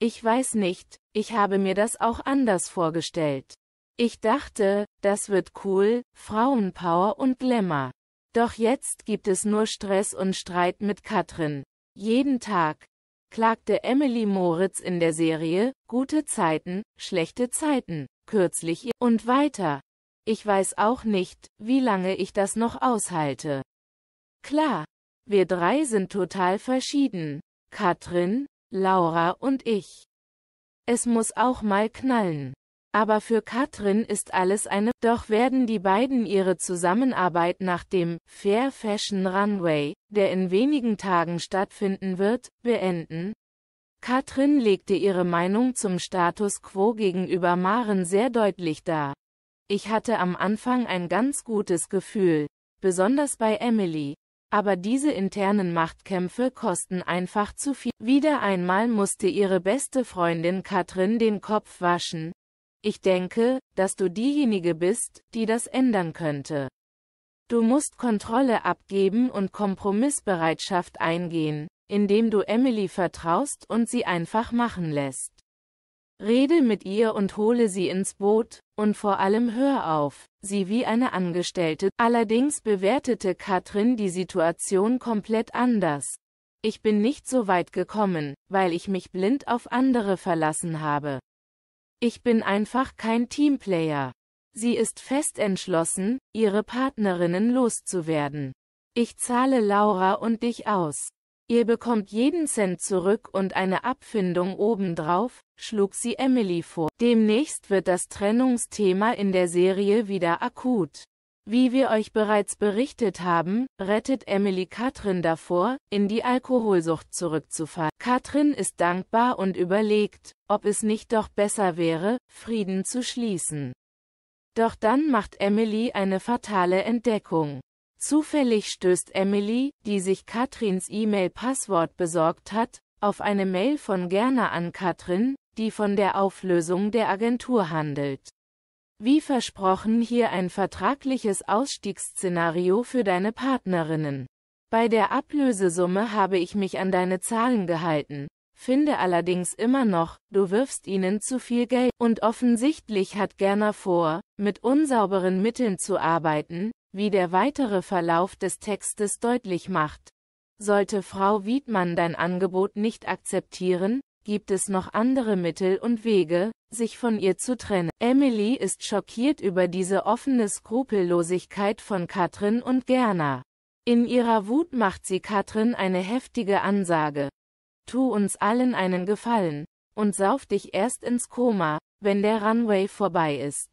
Ich weiß nicht, ich habe mir das auch anders vorgestellt. Ich dachte, das wird cool, Frauenpower und Glamour. Doch jetzt gibt es nur Stress und Streit mit Katrin. Jeden Tag, klagte Emily Moritz in der Serie Gute Zeiten, schlechte Zeiten, kürzlich ihr und weiter. Ich weiß auch nicht, wie lange ich das noch aushalte. Klar, wir drei sind total verschieden. Katrin, Laura und ich. Es muss auch mal knallen. Aber für Katrin ist alles eine, doch werden die beiden ihre Zusammenarbeit nach dem Fair Fashion Runway, der in wenigen Tagen stattfinden wird, beenden. Katrin legte ihre Meinung zum Status quo gegenüber Maren sehr deutlich dar. Ich hatte am Anfang ein ganz gutes Gefühl, besonders bei Emily, aber diese internen Machtkämpfe kosten einfach zu viel. Wieder einmal musste ihre beste Freundin Katrin den Kopf waschen. Ich denke, dass du diejenige bist, die das ändern könnte. Du musst Kontrolle abgeben und Kompromissbereitschaft eingehen, indem du Emily vertraust und sie einfach machen lässt. Rede mit ihr und hole sie ins Boot, und vor allem hör auf, sie wie eine Angestellte. Allerdings bewertete Katrin die Situation komplett anders. Ich bin nicht so weit gekommen, weil ich mich blind auf andere verlassen habe. Ich bin einfach kein Teamplayer. Sie ist fest entschlossen, ihre Partnerinnen loszuwerden. Ich zahle Laura und dich aus. Ihr bekommt jeden Cent zurück und eine Abfindung obendrauf, schlug sie Emily vor. Demnächst wird das Trennungsthema in der Serie wieder akut. Wie wir euch bereits berichtet haben, rettet Emily Katrin davor, in die Alkoholsucht zurückzufallen. Katrin ist dankbar und überlegt, ob es nicht doch besser wäre, Frieden zu schließen. Doch dann macht Emily eine fatale Entdeckung. Zufällig stößt Emily, die sich Katrins E-Mail-Passwort besorgt hat, auf eine Mail von Gerner an Katrin, die von der Auflösung der Agentur handelt. Wie versprochen hier ein vertragliches Ausstiegsszenario für deine Partnerinnen. Bei der Ablösesumme habe ich mich an deine Zahlen gehalten, finde allerdings immer noch, du wirfst ihnen zu viel Geld. Und offensichtlich hat Gerner vor, mit unsauberen Mitteln zu arbeiten, wie der weitere Verlauf des Textes deutlich macht. Sollte Frau Wiedmann dein Angebot nicht akzeptieren, gibt es noch andere Mittel und Wege, sich von ihr zu trennen. Emily ist schockiert über diese offene Skrupellosigkeit von Katrin und Gerner. In ihrer Wut macht sie Katrin eine heftige Ansage. Tu uns allen einen Gefallen und sauf dich erst ins Koma, wenn der Runway vorbei ist.